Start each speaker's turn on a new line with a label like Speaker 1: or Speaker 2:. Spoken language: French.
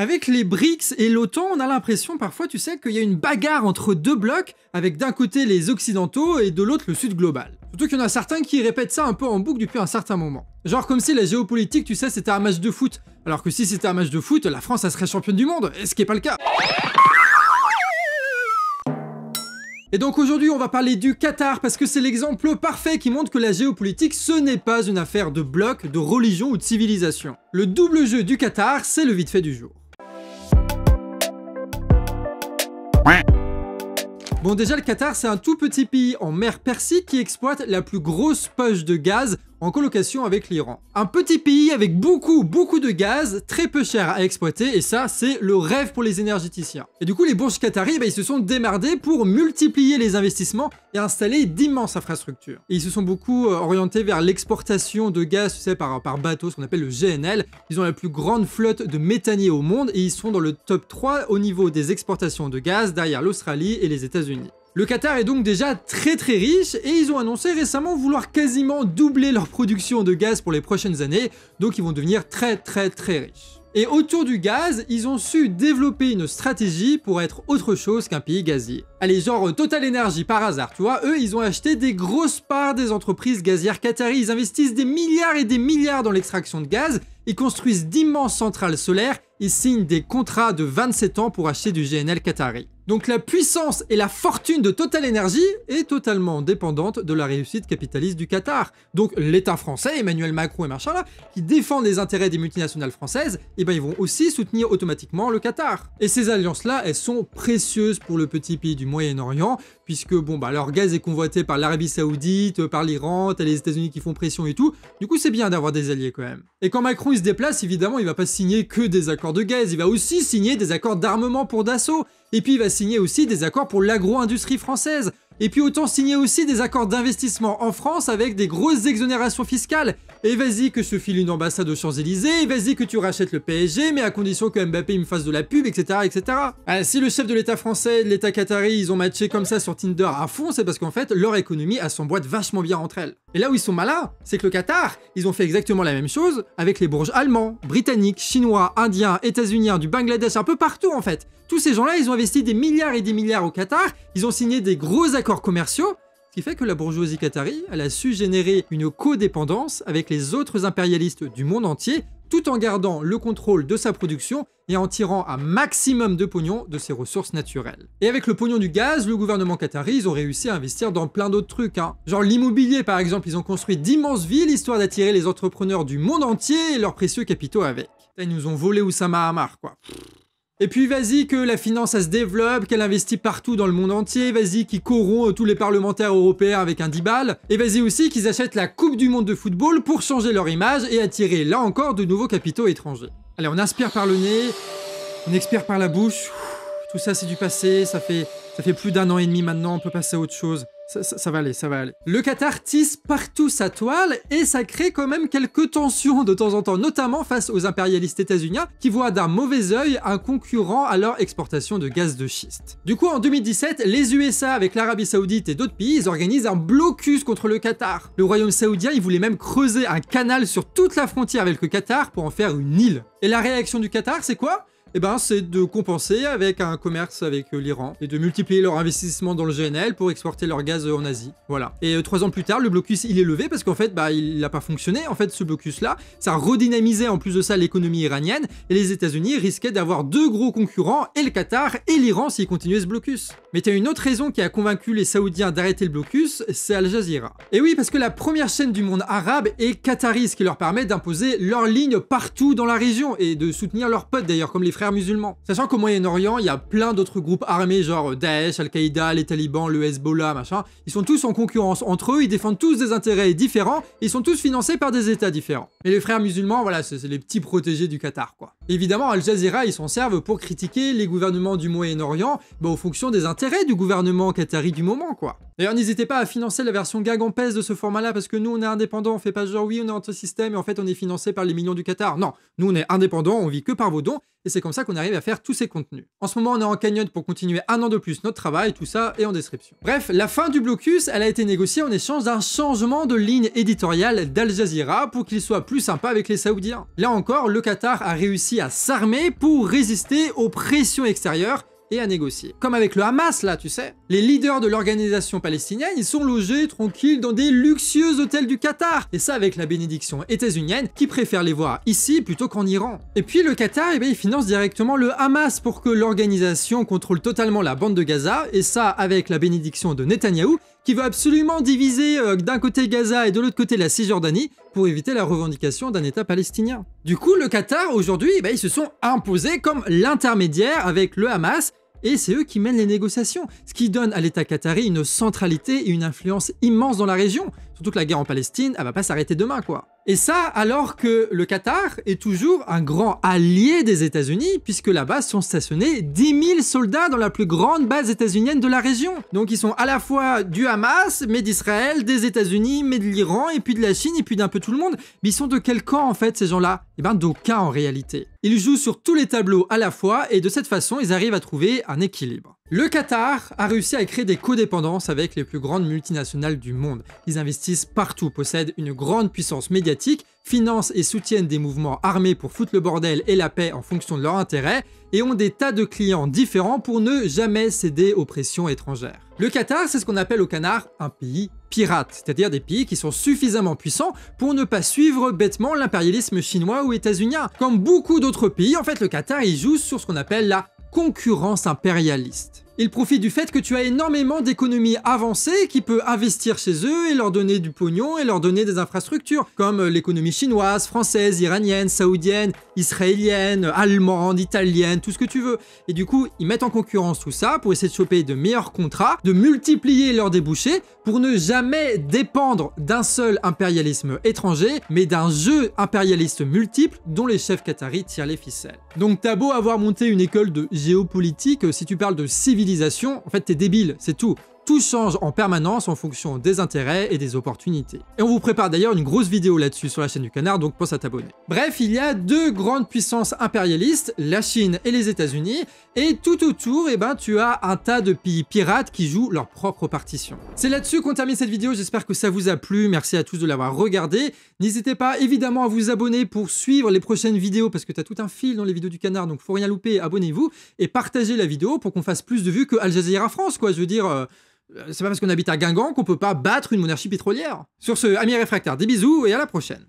Speaker 1: Avec les BRICS et l'OTAN, on a l'impression parfois, tu sais, qu'il y a une bagarre entre deux blocs, avec d'un côté les Occidentaux et de l'autre le Sud global. Surtout qu'il y en a certains qui répètent ça un peu en boucle depuis un certain moment. Genre comme si la géopolitique, tu sais, c'était un match de foot, alors que si c'était un match de foot, la France, elle serait championne du monde, ce qui n'est pas le cas. Et donc aujourd'hui, on va parler du Qatar parce que c'est l'exemple parfait qui montre que la géopolitique, ce n'est pas une affaire de bloc, de religion ou de civilisation. Le double jeu du Qatar, c'est le vite fait du jour. Bon déjà le Qatar c'est un tout petit pays en mer Persique qui exploite la plus grosse poche de gaz en colocation avec l'Iran. Un petit pays avec beaucoup, beaucoup de gaz, très peu cher à exploiter, et ça, c'est le rêve pour les énergéticiens. Et du coup, les bourges qataris, eh ben, ils se sont démardés pour multiplier les investissements et installer d'immenses infrastructures. Et ils se sont beaucoup euh, orientés vers l'exportation de gaz, tu sais, par, par bateau, ce qu'on appelle le GNL. Ils ont la plus grande flotte de méthaniers au monde, et ils sont dans le top 3 au niveau des exportations de gaz, derrière l'Australie et les États-Unis. Le Qatar est donc déjà très très riche et ils ont annoncé récemment vouloir quasiment doubler leur production de gaz pour les prochaines années, donc ils vont devenir très très très riches. Et autour du gaz, ils ont su développer une stratégie pour être autre chose qu'un pays gazier. Allez, genre euh, Total Energy par hasard, tu vois, eux, ils ont acheté des grosses parts des entreprises gazières Qataris ils investissent des milliards et des milliards dans l'extraction de gaz, ils construisent d'immenses centrales solaires, ils signent des contrats de 27 ans pour acheter du GNL qatari. Donc la puissance et la fortune de Total Energy est totalement dépendante de la réussite capitaliste du Qatar. Donc l'État français, Emmanuel Macron et machin là, qui défendent les intérêts des multinationales françaises, eh ben ils vont aussi soutenir automatiquement le Qatar. Et ces alliances-là, elles sont précieuses pour le petit pays du Moyen-Orient, puisque bon bah leur gaz est convoité par l'Arabie Saoudite, par l'Iran, t'as les États-Unis qui font pression et tout. Du coup, c'est bien d'avoir des alliés quand même. Et quand Macron il se déplace, évidemment, il va pas signer que des accords de gaz, il va aussi signer des accords d'armement pour Dassault. Et puis il va signer aussi des accords pour l'agro-industrie française, et puis autant signer aussi des accords d'investissement en France avec des grosses exonérations fiscales. Et vas-y que je file une ambassade aux Champs-Élysées, et vas-y que tu rachètes le PSG, mais à condition que Mbappé me fasse de la pub, etc. etc. Ah, si le chef de l'État français et de l'État qatari, ils ont matché comme ça sur Tinder à fond, c'est parce qu'en fait, leur économie, a son boîte vachement bien entre elles. Et là où ils sont malins, c'est que le Qatar, ils ont fait exactement la même chose avec les bourges allemands, britanniques, chinois, indiens, états-uniens, du Bangladesh, un peu partout en fait. Tous ces gens-là, ils ont investi des milliards et des milliards au Qatar, ils ont signé des gros accords commerciaux, ce qui fait que la bourgeoisie qatari, elle a su générer une codépendance avec les autres impérialistes du monde entier, tout en gardant le contrôle de sa production et en tirant un maximum de pognon de ses ressources naturelles. Et avec le pognon du gaz, le gouvernement qatari, ils ont réussi à investir dans plein d'autres trucs. Hein. Genre l'immobilier par exemple, ils ont construit d'immenses villes histoire d'attirer les entrepreneurs du monde entier et leurs précieux capitaux avec. Ils nous ont volé Oussama Hamar quoi. Et puis vas-y que la finance elle se développe, qu'elle investit partout dans le monde entier, vas-y qu'ils corrompt tous les parlementaires européens avec un 10 balles, et vas-y aussi qu'ils achètent la Coupe du Monde de football pour changer leur image et attirer là encore de nouveaux capitaux étrangers. Allez, on inspire par le nez, on expire par la bouche, tout ça c'est du passé, ça fait, ça fait plus d'un an et demi maintenant, on peut passer à autre chose. Ça, va aller, ça va aller. Le Qatar tisse partout sa toile et ça crée quand même quelques tensions de temps en temps, notamment face aux impérialistes états-uniens qui voient d'un mauvais œil un concurrent à leur exportation de gaz de schiste. Du coup, en 2017, les USA avec l'Arabie Saoudite et d'autres pays, organisent un blocus contre le Qatar. Le royaume saoudien, il voulait même creuser un canal sur toute la frontière avec le Qatar pour en faire une île. Et la réaction du Qatar, c'est quoi et eh ben, c'est de compenser avec un commerce avec euh, l'Iran et de multiplier leur investissement dans le GNL pour exporter leur gaz euh, en Asie. Voilà. Et euh, trois ans plus tard, le blocus, il est levé parce qu'en fait, bah, il n'a pas fonctionné. En fait, ce blocus-là, ça redynamisait en plus de ça l'économie iranienne et les États-Unis risquaient d'avoir deux gros concurrents, et le Qatar et l'Iran s'ils continuaient ce blocus. Mais tu as une autre raison qui a convaincu les Saoudiens d'arrêter le blocus, c'est Al Jazeera. Et oui, parce que la première chaîne du monde arabe est Qataris, ce qui leur permet d'imposer leur ligne partout dans la région et de soutenir leurs potes d'ailleurs, comme les musulmans. Sachant qu'au Moyen-Orient, il y a plein d'autres groupes armés, genre euh, Daesh, Al-Qaïda, les talibans, le Hezbollah, machin. Ils sont tous en concurrence entre eux, ils défendent tous des intérêts différents, ils sont tous financés par des états différents. Mais les frères musulmans, voilà, c'est les petits protégés du Qatar, quoi. Évidemment, Al Jazeera, ils s'en servent pour critiquer les gouvernements du Moyen-Orient, bah, en fonction des intérêts du gouvernement qatari du moment, quoi. D'ailleurs, n'hésitez pas à financer la version gag en pèse de ce format-là, parce que nous, on est indépendant on fait pas genre oui, on est anti-système, et en fait, on est financé par les millions du Qatar. Non, nous, on est indépendant on vit que par vos dons, et c'est comme ça qu'on arrive à faire tous ces contenus. En ce moment, on est en cagnotte pour continuer un an de plus notre travail, tout ça est en description. Bref, la fin du blocus, elle a été négociée en échange d'un changement de ligne éditoriale d'Al Jazeera pour qu'il soit plus sympa avec les Saoudiens. Là encore, le Qatar a réussi à s'armer pour résister aux pressions extérieures et à négocier. Comme avec le Hamas, là, tu sais, les leaders de l'organisation palestinienne, ils sont logés tranquilles dans des luxueux hôtels du Qatar. Et ça avec la bénédiction états-unienne qui préfère les voir ici plutôt qu'en Iran. Et puis le Qatar, eh bien, il finance directement le Hamas pour que l'organisation contrôle totalement la bande de Gaza, et ça avec la bénédiction de Netanyahou, qui veut absolument diviser euh, d'un côté Gaza et de l'autre côté la Cisjordanie pour éviter la revendication d'un État palestinien. Du coup, le Qatar, aujourd'hui, eh ben, ils se sont imposés comme l'intermédiaire avec le Hamas et c'est eux qui mènent les négociations, ce qui donne à l'État qatari une centralité et une influence immense dans la région. Surtout que la guerre en Palestine, elle va pas s'arrêter demain, quoi. Et ça, alors que le Qatar est toujours un grand allié des États-Unis, puisque là-bas sont stationnés 10 000 soldats dans la plus grande base états-unienne de la région. Donc ils sont à la fois du Hamas, mais d'Israël, des États-Unis, mais de l'Iran, et puis de la Chine, et puis d'un peu tout le monde. Mais ils sont de quel camp en fait ces gens-là Eh ben d'aucun en réalité. Ils jouent sur tous les tableaux à la fois, et de cette façon, ils arrivent à trouver un équilibre. Le Qatar a réussi à créer des codépendances avec les plus grandes multinationales du monde. Ils investissent partout, possèdent une grande puissance médiatique, financent et soutiennent des mouvements armés pour foutre le bordel et la paix en fonction de leurs intérêts, et ont des tas de clients différents pour ne jamais céder aux pressions étrangères. Le Qatar, c'est ce qu'on appelle au canard un pays pirate, c'est-à-dire des pays qui sont suffisamment puissants pour ne pas suivre bêtement l'impérialisme chinois ou états-unien. Comme beaucoup d'autres pays, en fait, le Qatar, il joue sur ce qu'on appelle la concurrence impérialiste. Ils profitent du fait que tu as énormément d'économies avancées qui peut investir chez eux et leur donner du pognon et leur donner des infrastructures, comme l'économie chinoise, française, iranienne, saoudienne, israélienne, allemande, italienne, tout ce que tu veux. Et du coup, ils mettent en concurrence tout ça pour essayer de choper de meilleurs contrats, de multiplier leurs débouchés pour ne jamais dépendre d'un seul impérialisme étranger, mais d'un jeu impérialiste multiple dont les chefs qataris tirent les ficelles. Donc t'as beau avoir monté une école de géopolitique, si tu parles de civilisation, en fait, t'es débile, c'est tout. Tout change en permanence en fonction des intérêts et des opportunités. Et on vous prépare d'ailleurs une grosse vidéo là-dessus sur la chaîne du canard, donc pense à t'abonner. Bref, il y a deux grandes puissances impérialistes, la Chine et les États-Unis, et tout autour, eh ben, tu as un tas de pays pirates qui jouent leur propre partition. C'est là-dessus qu'on termine cette vidéo, j'espère que ça vous a plu, merci à tous de l'avoir regardé. N'hésitez pas évidemment à vous abonner pour suivre les prochaines vidéos, parce que tu as tout un fil dans les vidéos du canard, donc faut rien louper, abonnez-vous, et partagez la vidéo pour qu'on fasse plus de vues que Al Jazeera France, quoi, je veux dire... Euh, euh, c'est pas parce qu'on habite à Guingamp qu'on peut pas battre une monarchie pétrolière. Sur ce, amis réfractaires, des bisous et à la prochaine.